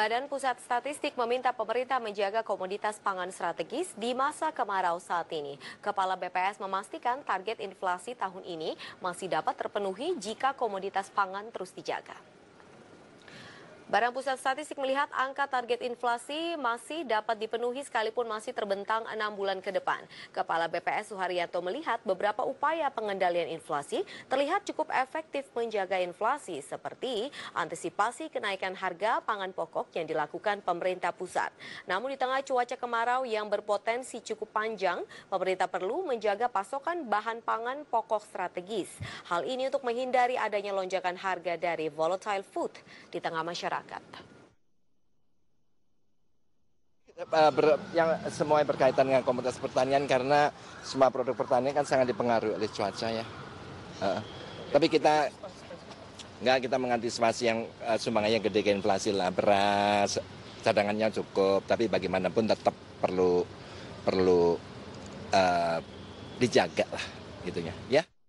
Badan Pusat Statistik meminta pemerintah menjaga komoditas pangan strategis di masa kemarau saat ini. Kepala BPS memastikan target inflasi tahun ini masih dapat terpenuhi jika komoditas pangan terus dijaga. Badan Pusat Statistik melihat angka target inflasi masih dapat dipenuhi sekalipun masih terbentang enam bulan ke depan. Kepala BPS Suharyanto melihat beberapa upaya pengendalian inflasi terlihat cukup efektif menjaga inflasi seperti antisipasi kenaikan harga pangan pokok yang dilakukan pemerintah pusat. Namun di tengah cuaca kemarau yang berpotensi cukup panjang, pemerintah perlu menjaga pasokan bahan pangan pokok strategis. Hal ini untuk menghindari adanya lonjakan harga dari volatile food di tengah masyarakat masyarakat. Eh, ber, yang semua yang berkaitan dengan komoditas pertanian karena semua produk pertanian kan sangat dipengaruhi oleh cuaca ya. Uh, tapi kita nggak kita mengantisipasi yang uh, sumbangannya gede ke inflasi lah beras cadangannya cukup tapi bagaimanapun tetap perlu perlu uh, dijaga lah gitunya ya. ya.